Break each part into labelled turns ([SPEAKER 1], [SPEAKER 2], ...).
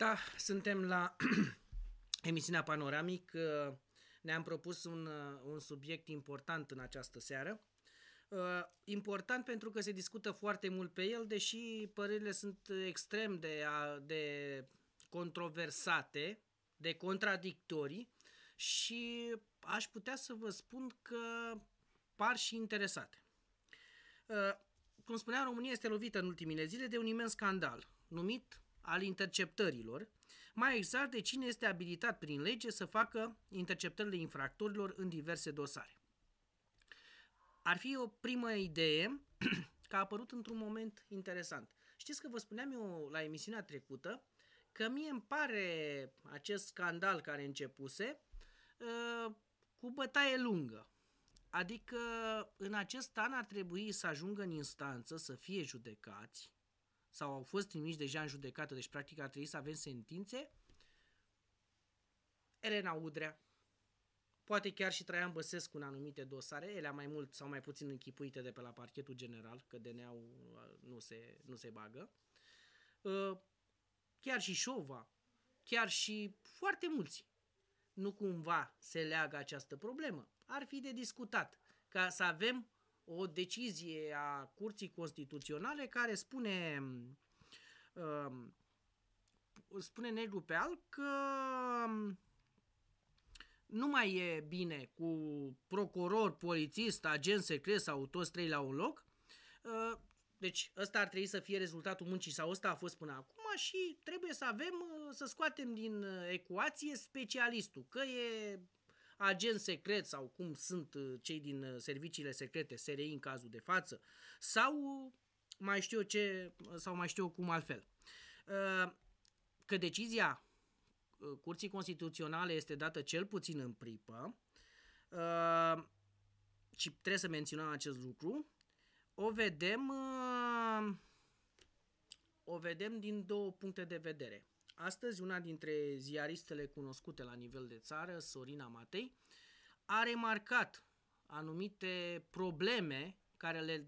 [SPEAKER 1] Da, suntem la emisiunea Panoramic. Uh, ne-am propus un, uh, un subiect important în această seară. Uh, important pentru că se discută foarte mult pe el, deși părerile sunt extrem de, de controversate, de contradictorii și aș putea să vă spun că par și interesate. Cum spuneam, România este lovită în ultimile zile de un imens scandal numit al interceptărilor, mai exact de cine este abilitat prin lege să facă interceptările infractorilor în diverse dosare. Ar fi o primă idee că a apărut într-un moment interesant. Știți că vă spuneam eu la emisiunea trecută că mie îmi pare acest scandal care începuse uh, cu bătaie lungă. Adică în acest an ar trebui să ajungă în instanță, să fie judecați sau au fost trimiși deja în judecată, deci practic ar trebui să avem sentințe, Elena Udrea, poate chiar și Traian Băsescu în anumite dosare, ele mai mult sau mai puțin închipuite de pe la parchetul general, că DNA-ul uh, nu se, nu se bagă, uh, chiar și Șova, chiar și foarte mulți. Nu cumva se leagă această problemă. Ar fi de discutat ca să avem o decizie a Curții Constituționale care spune uh, spune negru pe alb că um, nu mai e bine cu procuror, polițist, agent secret sau toți trei la un loc. Uh, deci ăsta ar trebui să fie rezultatul muncii sau ăsta a fost până acum și trebuie să avem, uh, să scoatem din uh, ecuație specialistul, că e agent secret sau cum sunt uh, cei din uh, serviciile secrete, SRI în cazul de față, sau uh, mai știu ce, sau mai știu cum altfel. Că decizia Curții Constituționale este dată cel puțin în pripă și trebuie să menționăm acest lucru, o vedem o vedem din două puncte de vedere. Astăzi, una dintre ziaristele cunoscute la nivel de țară, Sorina Matei, a remarcat anumite probleme care le,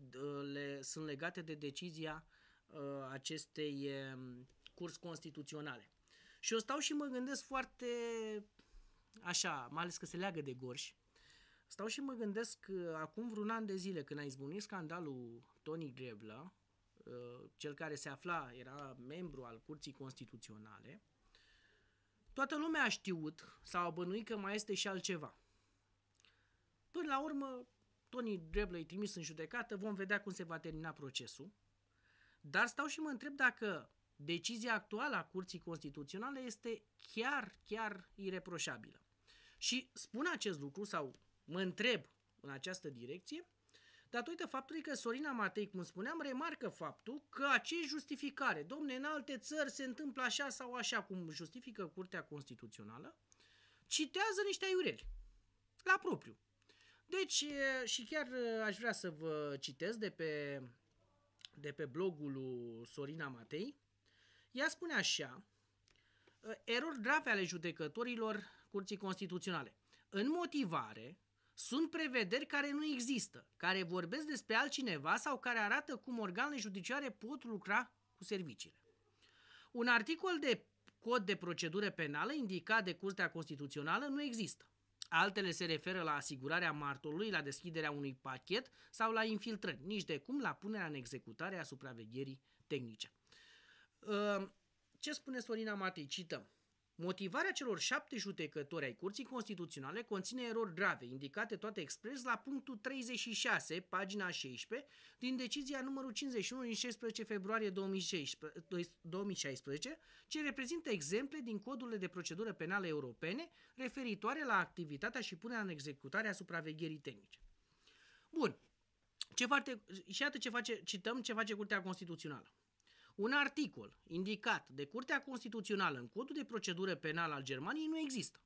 [SPEAKER 1] le sunt legate de decizia uh, acestei um, curs constituționale. Și o stau și mă gândesc foarte așa, mai ales că se leagă de gorj, stau și mă gândesc că uh, acum vreun an de zile când a izbunit scandalul Tony Greblă, Uh, cel care se afla era membru al Curții Constituționale, toată lumea a știut sau a bănuit că mai este și altceva. Până la urmă, Tony Dreblă e trimis în judecată, vom vedea cum se va termina procesul. Dar stau și mă întreb dacă decizia actuală a Curții Constituționale este chiar, chiar ireproșabilă. Și spun acest lucru sau mă întreb în această direcție, datorită faptului că Sorina Matei, cum spuneam, remarcă faptul că acești justificare, domne, în alte țări se întâmplă așa sau așa, cum justifică Curtea Constituțională, citează niște aiureli, la propriu. Deci, și chiar aș vrea să vă citesc de pe, de pe blogul lui Sorina Matei. Ea spune așa, erori grave ale judecătorilor Curții Constituționale. În motivare, sunt prevederi care nu există, care vorbesc despre altcineva sau care arată cum organele judiciare pot lucra cu serviciile. Un articol de cod de procedură penală indicat de Curtea Constituțională nu există. Altele se referă la asigurarea martorului, la deschiderea unui pachet sau la infiltrări, nici de cum la punerea în executare a supravegherii tehnice. Ă, ce spune Sorina Matei? Cităm. Motivarea celor șapte judecători ai Curții Constituționale conține erori grave, indicate toate expres la punctul 36, pagina 16, din decizia numărul 51 din 16 februarie 2016, ce reprezintă exemple din codurile de procedură penală europene referitoare la activitatea și punerea în executare a supravegherii tehnice. Bun. Ce face, și iată ce face, cităm ce face Curtea Constituțională. Un articol indicat de Curtea Constituțională în codul de procedură penală al Germaniei nu există.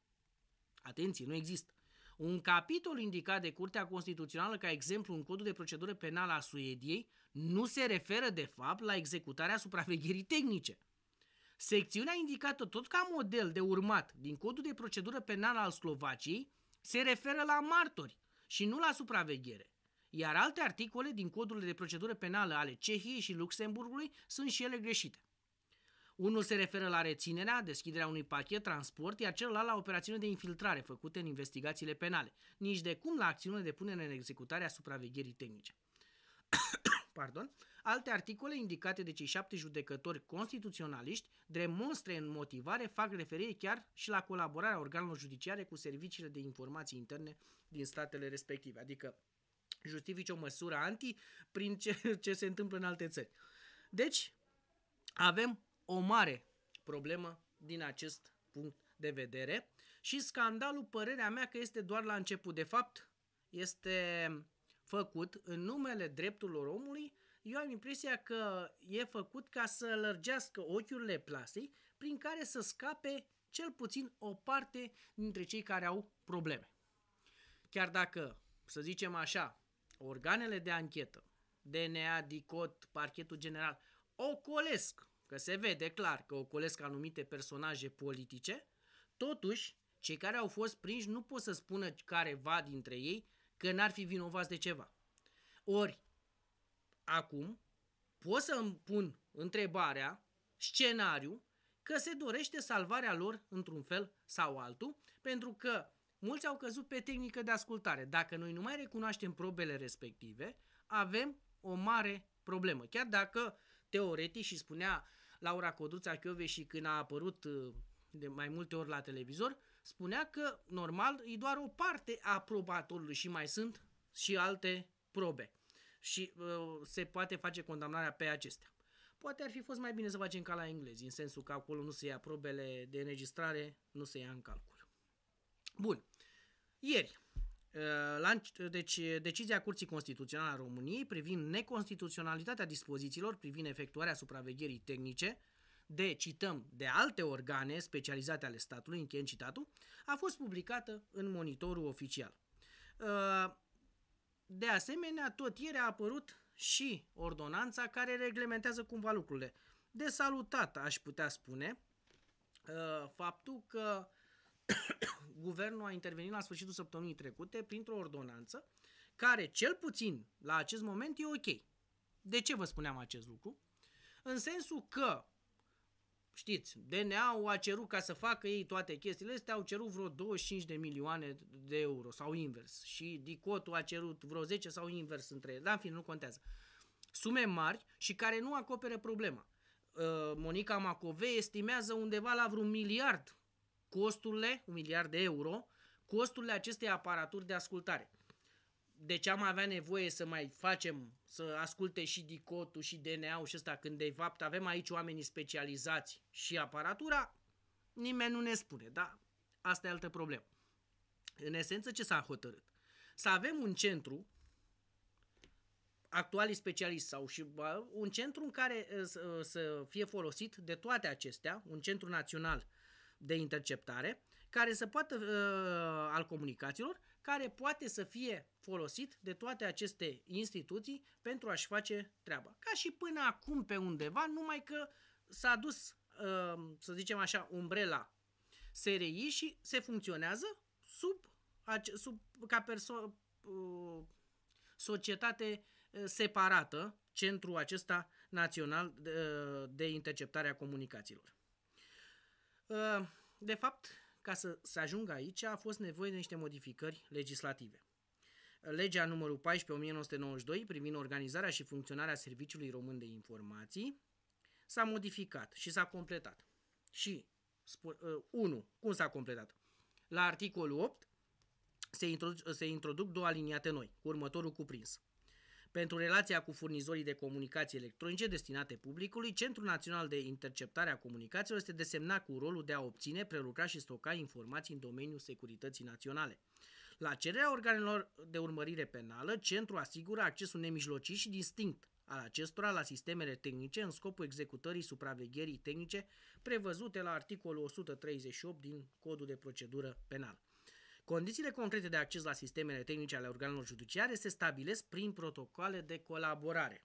[SPEAKER 1] Atenție, nu există. Un capitol indicat de Curtea Constituțională ca exemplu în codul de procedură penală a Suediei nu se referă de fapt la executarea supravegherii tehnice. Secțiunea indicată tot ca model de urmat din codul de procedură penală al Slovaciei se referă la martori și nu la supraveghere iar alte articole din codurile de procedură penală ale Cehiei și Luxemburgului sunt și ele greșite. Unul se referă la reținerea, deschiderea unui pachet, transport, iar celălalt la operațiune de infiltrare făcute în investigațiile penale, nici de cum la acțiune de punere în executare a supravegherii tehnice. Pardon. Alte articole indicate de cei șapte judecători constituționaliști, demonstre în motivare, fac referire chiar și la colaborarea organelor judiciare cu serviciile de informații interne din statele respective, adică justifice o măsură anti prin ce, ce se întâmplă în alte țări. Deci, avem o mare problemă din acest punct de vedere și scandalul, părerea mea că este doar la început. De fapt, este făcut în numele drepturilor omului, eu am impresia că e făcut ca să lărgească ochiurile plasei prin care să scape cel puțin o parte dintre cei care au probleme. Chiar dacă, să zicem așa, organele de anchetă, DNA, DICOT, parchetul general, ocolesc, că se vede clar că ocolesc anumite personaje politice, totuși, cei care au fost prinși nu pot să spună careva dintre ei că n-ar fi vinovați de ceva. Ori, acum, pot să îmi pun întrebarea, scenariu, că se dorește salvarea lor într-un fel sau altul, pentru că Mulți au căzut pe tehnică de ascultare. Dacă noi nu mai recunoaștem probele respective, avem o mare problemă. Chiar dacă teoretic și spunea Laura Codruța și când a apărut uh, de mai multe ori la televizor, spunea că normal e doar o parte a probatorului și mai sunt și alte probe. Și uh, se poate face condamnarea pe acestea. Poate ar fi fost mai bine să facem ca la englezi, în sensul că acolo nu se ia probele de înregistrare, nu se ia în calcul. Bun. Ieri, uh, la, deci, decizia Curții Constituționale a României privind neconstituționalitatea dispozițiilor privind efectuarea supravegherii tehnice de, cităm, de alte organe specializate ale statului, în citatul, a fost publicată în monitorul oficial. Uh, de asemenea, tot ieri a apărut și ordonanța care reglementează cumva lucrurile. De salutat, aș putea spune, uh, faptul că guvernul a intervenit la sfârșitul săptămânii trecute printr-o ordonanță care, cel puțin la acest moment, e ok. De ce vă spuneam acest lucru? În sensul că, știți, DNA-ul a cerut ca să facă ei toate chestiile astea, au cerut vreo 25 de milioane de euro sau invers și Dicotul a cerut vreo 10 sau invers între ele, dar în fine, nu contează. Sume mari și care nu acopere problema. Uh, Monica Macovei estimează undeva la vreun miliard costurile, un miliard de euro, costurile acestei aparaturi de ascultare. De Deci am avea nevoie să mai facem, să asculte și dicotul și DNA-ul și ăsta, când de fapt avem aici oamenii specializați și aparatura, nimeni nu ne spune, da? Asta e altă problemă. În esență, ce s-a hotărât? Să avem un centru, actualii specialiști sau și un centru în care uh, uh, să fie folosit de toate acestea, un centru național de interceptare care să poată, uh, al comunicațiilor, care poate să fie folosit de toate aceste instituții pentru a-și face treaba. Ca și până acum pe undeva, numai că s-a dus, uh, să zicem așa, umbrela SRI și se funcționează sub, sub ca perso- uh, societate uh, separată, centrul acesta național de, uh, de interceptare a comunicațiilor. Ă, de fapt, ca să se ajungă aici, a fost nevoie de niște modificări legislative. Legea numărul 14 1992 privind organizarea și funcționarea Serviciului Român de Informații s-a modificat și s-a completat. Și 1. Ă, cum s-a completat? La articolul 8 se, introduc, se introduc două aliniate noi, următorul cuprins. Pentru relația cu furnizorii de comunicații electronice destinate publicului, Centrul Național de Interceptare a Comunicațiilor este desemnat cu rolul de a obține, prelucra și stoca informații în domeniul securității naționale. La cererea organelor de urmărire penală, centrul asigură accesul nemijlocit și distinct al acestora la sistemele tehnice în scopul executării supravegherii tehnice prevăzute la articolul 138 din Codul de Procedură Penală. Condițiile concrete de acces la sistemele tehnice ale organelor judiciare se stabilesc prin protocoale de colaborare.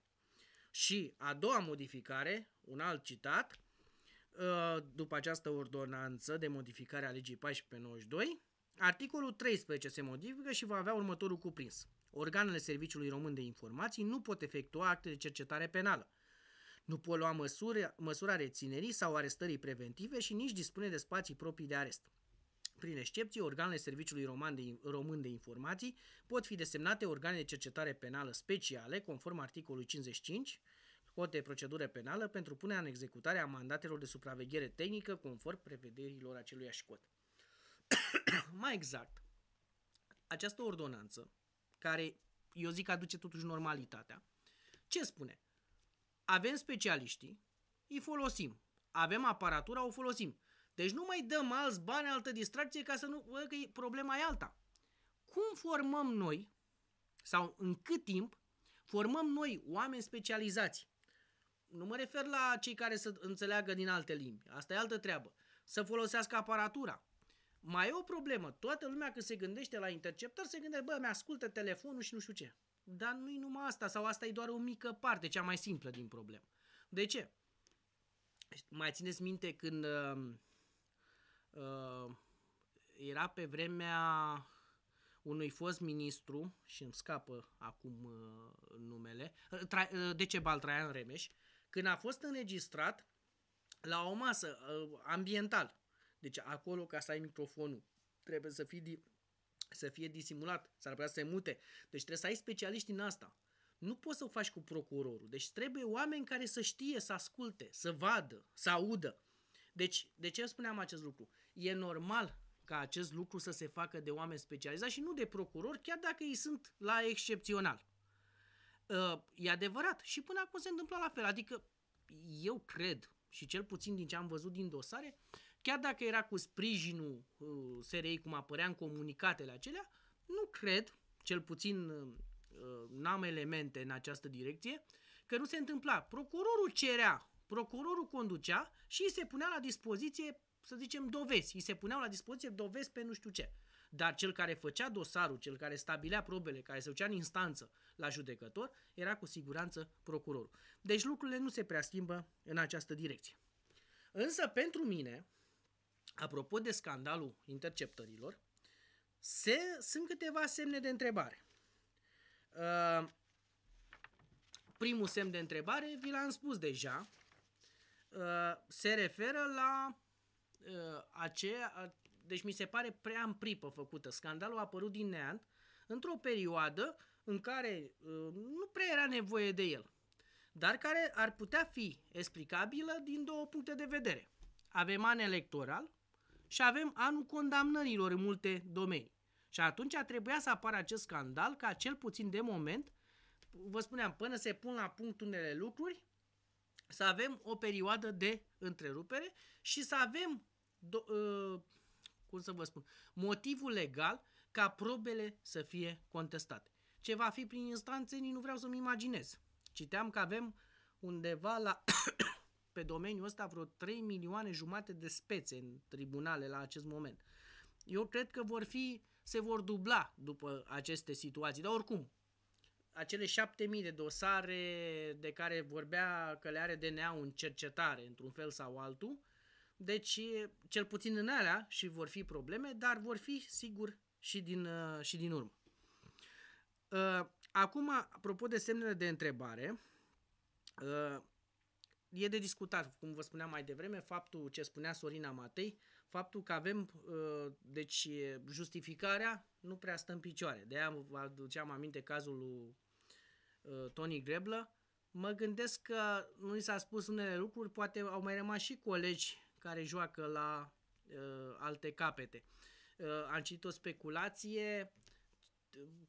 [SPEAKER 1] Și a doua modificare, un alt citat, ă, după această ordonanță de modificare a legii 1492, articolul 13 se modifică și va avea următorul cuprins. Organele Serviciului Român de Informații nu pot efectua acte de cercetare penală, nu pot lua măsuri, măsura reținerii sau arestării preventive și nici dispune de spații proprii de arest. Prin excepție, organele Serviciului Roman de, Român de Informații pot fi desemnate organe de cercetare penală speciale, conform articolului 55, Cod de procedură penală pentru punerea în executare a mandatelor de supraveghere tehnică conform prevederilor aceluiași cod. Mai exact, această ordonanță, care eu zic aduce totuși normalitatea, ce spune? Avem specialiștii, îi folosim. Avem aparatura, o folosim. Deci nu mai dăm alți bani, altă distracție ca să nu... Bă, că e problema e alta. Cum formăm noi sau în cât timp formăm noi oameni specializați? Nu mă refer la cei care să înțeleagă din alte limbi. Asta e altă treabă. Să folosească aparatura. Mai e o problemă. Toată lumea când se gândește la interceptor, se gândește, bă, mi-ascultă telefonul și nu știu ce. Dar nu-i numai asta, sau asta e doar o mică parte, cea mai simplă din problemă. De ce? Deci, mai țineți minte când uh, Uh, era pe vremea unui fost ministru, și îmi scapă acum uh, numele, uh, tra- uh, Decebal Traian Remeș, când a fost înregistrat la o masă uh, ambiental. Deci acolo, ca să ai microfonul, trebuie să fii di- să fie disimulat, s-ar putea să se mute. Deci trebuie să ai specialiști în asta. Nu poți să o faci cu procurorul. Deci trebuie oameni care să știe, să asculte, să vadă, să audă. Deci, de ce spuneam acest lucru? E normal ca acest lucru să se facă de oameni specializați și nu de procurori, chiar dacă ei sunt la excepțional. Uh, e adevărat. Și până acum se întâmpla la fel. Adică eu cred, și cel puțin din ce am văzut din dosare, chiar dacă era cu sprijinul uh, SRI, cum apărea în comunicatele acelea, nu cred, cel puțin uh, n-am elemente în această direcție, că nu se întâmpla. Procurorul cerea procurorul conducea și îi se punea la dispoziție, să zicem, dovezi. Îi se puneau la dispoziție dovezi pe nu știu ce. Dar cel care făcea dosarul, cel care stabilea probele, care se ducea în instanță la judecător, era cu siguranță procurorul. Deci lucrurile nu se prea schimbă în această direcție. Însă pentru mine, apropo de scandalul interceptărilor, se, sunt câteva semne de întrebare. Uh, primul semn de întrebare vi l-am spus deja, Uh, se referă la uh, aceea, deci mi se pare prea pripă făcută. Scandalul a apărut din neant într-o perioadă în care uh, nu prea era nevoie de el, dar care ar putea fi explicabilă din două puncte de vedere. Avem an electoral și avem anul condamnărilor în multe domenii. Și atunci a trebuia să apară acest scandal ca cel puțin de moment, vă spuneam, până se pun la punct unele lucruri, să avem o perioadă de întrerupere și să avem, do, uh, cum să vă spun, motivul legal ca probele să fie contestate. Ce va fi prin instanțe, nici nu vreau să-mi imaginez. Citeam că avem undeva la pe domeniul ăsta vreo 3 milioane jumate de spețe în tribunale la acest moment. Eu cred că vor fi, se vor dubla după aceste situații, dar oricum, acele șapte mii de dosare de care vorbea că le are DNA-ul în cercetare, într-un fel sau altul, deci cel puțin în alea și vor fi probleme, dar vor fi sigur și din, uh, și din urmă. Uh, acum, apropo de semnele de întrebare, uh, e de discutat, cum vă spuneam mai devreme, faptul ce spunea Sorina Matei, faptul că avem, uh, deci justificarea nu prea stă în picioare. De aia vă aduceam aminte cazul lui uh, Tony Greblă. Mă gândesc că nu i s-a spus unele lucruri, poate au mai rămas și colegi care joacă la uh, alte capete. Am citit o speculație,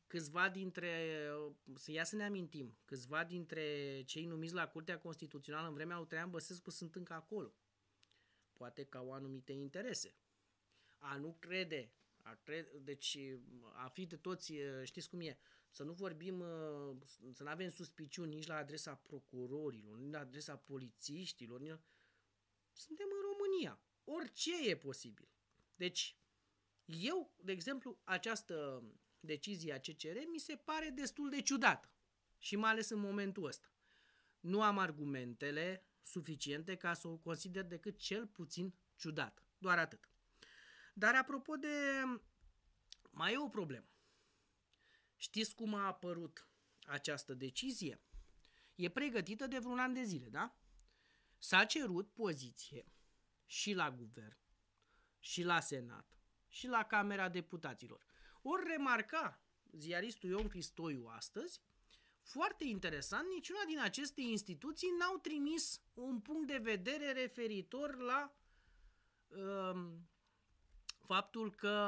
[SPEAKER 1] câțiva dintre, să ia să ne amintim, câțiva dintre cei numiți la Curtea Constituțională în vremea lui Traian Băsescu sunt încă acolo poate că au anumite interese. A nu crede, a crede deci a fi de toți, știți cum e, să nu vorbim, să nu avem suspiciuni nici la adresa procurorilor, nici la adresa polițiștilor, nici la... suntem în România. Orice e posibil. Deci, eu, de exemplu, această decizie a CCR mi se pare destul de ciudată. Și mai ales în momentul ăsta. Nu am argumentele, suficiente ca să o consider decât cel puțin ciudat. Doar atât. Dar apropo de... mai e o problemă. Știți cum a apărut această decizie? E pregătită de vreun an de zile, da? S-a cerut poziție și la guvern, și la senat, și la Camera Deputaților. Ori remarca ziaristul Ion Cristoiu astăzi foarte interesant, niciuna din aceste instituții n-au trimis un punct de vedere referitor la um, faptul că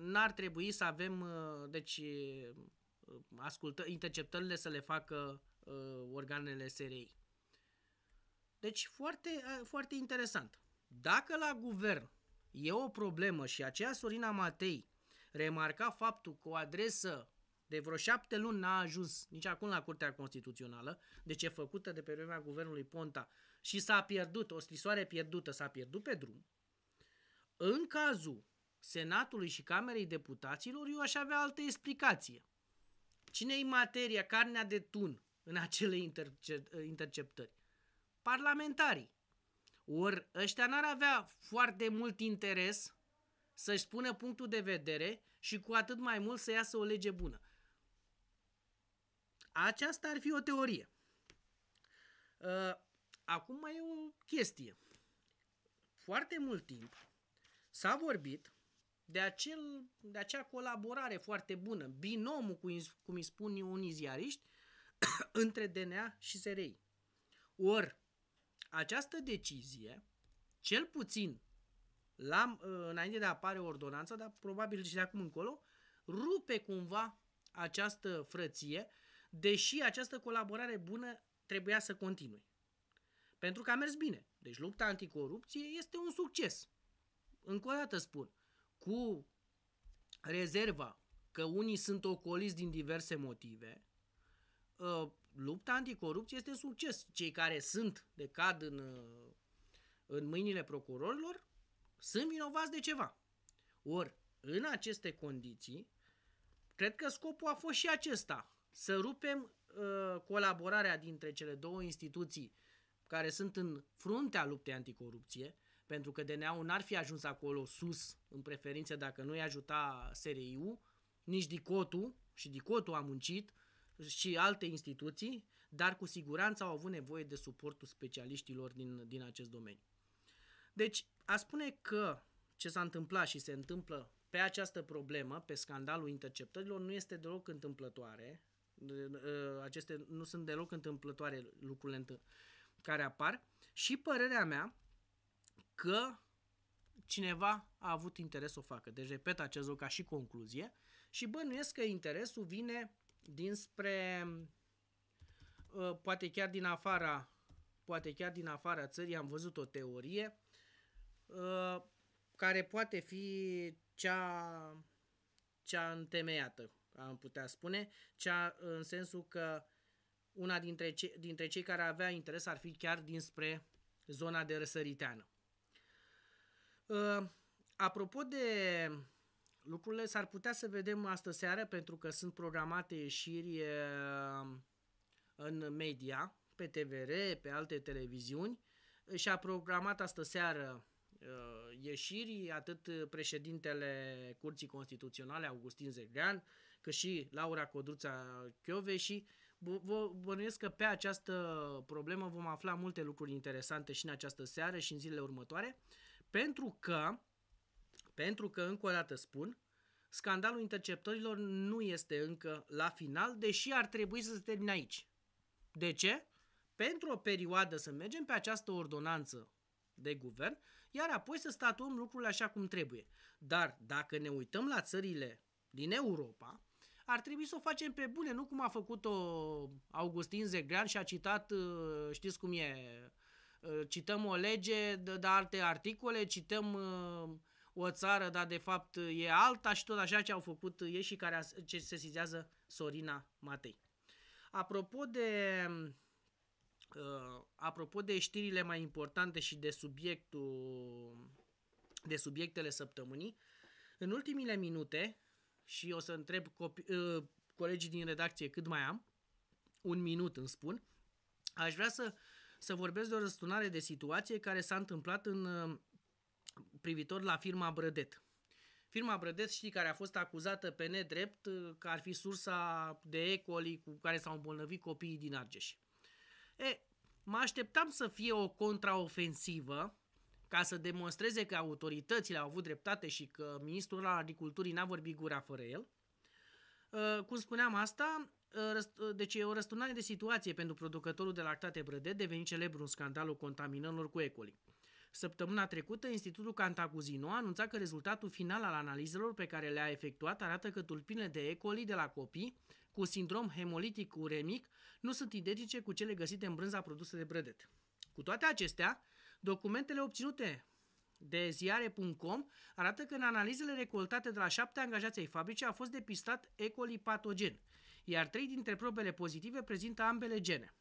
[SPEAKER 1] n-ar trebui să avem, uh, deci, uh, ascultă, interceptările să le facă uh, organele SRI. Deci, foarte, uh, foarte interesant. Dacă la guvern e o problemă și aceea Sorina Matei remarca faptul că o adresă de vreo șapte luni n-a ajuns nici acum la Curtea Constituțională, deci e făcută de pe vremea guvernului Ponta și s-a pierdut, o scrisoare pierdută s-a pierdut pe drum. În cazul Senatului și Camerei Deputaților, eu aș avea altă explicație. cine e materia, carnea de tun în acele interce- interceptări? Parlamentarii. Ori ăștia n-ar avea foarte mult interes să-și spună punctul de vedere și cu atât mai mult să iasă o lege bună. Aceasta ar fi o teorie. Ă, acum mai e o chestie. Foarte mult timp s-a vorbit de, acel, de acea colaborare foarte bună, binomul, cum îi spun unii ziariști, între DNA și SRI. Or, această decizie, cel puțin la, ă, înainte de a apare ordonanța, dar probabil și de acum încolo, rupe cumva această frăție deși această colaborare bună trebuia să continue. Pentru că a mers bine. Deci lupta anticorupție este un succes. Încă o dată spun, cu rezerva că unii sunt ocoliți din diverse motive, ă, lupta anticorupție este un succes. Cei care sunt, de cad în, ă, în mâinile procurorilor, sunt vinovați de ceva. Ori, în aceste condiții, cred că scopul a fost și acesta, să rupem uh, colaborarea dintre cele două instituții care sunt în fruntea luptei anticorupție, pentru că DNA-ul n-ar fi ajuns acolo sus, în preferință, dacă nu i ajuta SRIU, nici DICOT-ul, și DICOT-ul a muncit, și alte instituții, dar cu siguranță au avut nevoie de suportul specialiștilor din, din acest domeniu. Deci, a spune că ce s-a întâmplat și se întâmplă pe această problemă, pe scandalul interceptărilor, nu este deloc întâmplătoare, aceste nu sunt deloc întâmplătoare lucrurile care apar. Și părerea mea că cineva a avut interes să o facă. Deci repet acest lucru ca și concluzie și bănuiesc că interesul vine dinspre uh, poate chiar din afara poate chiar din afara țării am văzut o teorie uh, care poate fi cea, cea întemeiată am putea spune, cea în sensul că una dintre, ce, dintre cei care avea interes ar fi chiar dinspre zona de răsăriteană. Uh, apropo de lucrurile, s-ar putea să vedem astă seară, pentru că sunt programate ieșiri uh, în media, pe TVR, pe alte televiziuni, și a programat astă seară uh, ieșiri atât președintele Curții Constituționale, Augustin Zegrean, că și Laura Codruța Chiove și vă bănuiesc că pe această problemă vom afla multe lucruri interesante și în această seară și în zilele următoare, pentru că, pentru că încă o dată spun, scandalul interceptărilor nu este încă la final, deși ar trebui să se termine aici. De ce? Pentru o perioadă să mergem pe această ordonanță de guvern, iar apoi să statuăm lucrurile așa cum trebuie. Dar dacă ne uităm la țările din Europa, ar trebui să o facem pe bune, nu cum a făcut-o Augustin Zegrean și a citat, uh, știți cum e, uh, cităm o lege, de alte articole, cităm uh, o țară, dar de fapt e alta și tot așa ce au făcut ei și care ce se sizează Sorina Matei. Apropo de, apropo de știrile mai importante și de subiectul de subiectele săptămânii, în ultimile minute și o să întreb copi- ă, colegii din redacție cât mai am, un minut îmi spun, aș vrea să, să vorbesc de o răsturnare de situație care s-a întâmplat în ă, privitor la firma Brădet. Firma Brădet, știi, care a fost acuzată pe nedrept ă, că ar fi sursa de ecoli cu care s-au îmbolnăvit copiii din Argeș. E, mă așteptam să fie o contraofensivă ca să demonstreze că autoritățile au avut dreptate și că ministrul al agriculturii n-a vorbit gura fără el. Uh, cum spuneam asta, uh, uh, deci e o răsturnare de situație pentru producătorul de lactate brăde devenit celebru în scandalul contaminărilor cu ecoli. Săptămâna trecută, Institutul Cantacuzino a anunțat că rezultatul final al analizelor pe care le-a efectuat arată că tulpinele de E. coli de la copii cu sindrom hemolitic uremic nu sunt identice cu cele găsite în brânza produsă de brădet. Cu toate acestea, Documentele obținute de ziare.com arată că în analizele recoltate de la șapte angajați ai fabricii a fost depistat E. coli patogen, iar trei dintre probele pozitive prezintă ambele gene.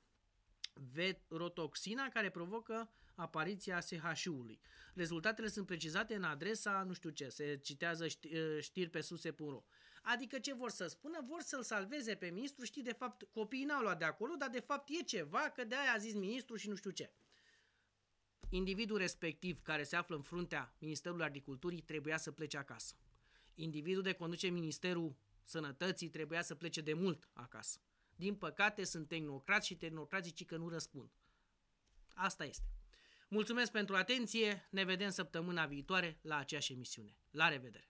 [SPEAKER 1] vetrotoxina care provocă apariția sh ului Rezultatele sunt precizate în adresa, nu știu ce, se citează ă, știri pe suse.ro. Adică ce vor să spună? Vor să-l salveze pe ministru, știi, de fapt, copiii n-au luat de acolo, dar de fapt e ceva, că de aia a zis ministru și nu știu ce. Individul respectiv care se află în fruntea Ministerului Agriculturii trebuia să plece acasă. Individul de conduce Ministerul Sănătății trebuia să plece de mult acasă. Din păcate sunt tehnocrați și tehnocrații cei că nu răspund. Asta este. Mulțumesc pentru atenție, ne vedem săptămâna viitoare la aceeași emisiune. La revedere!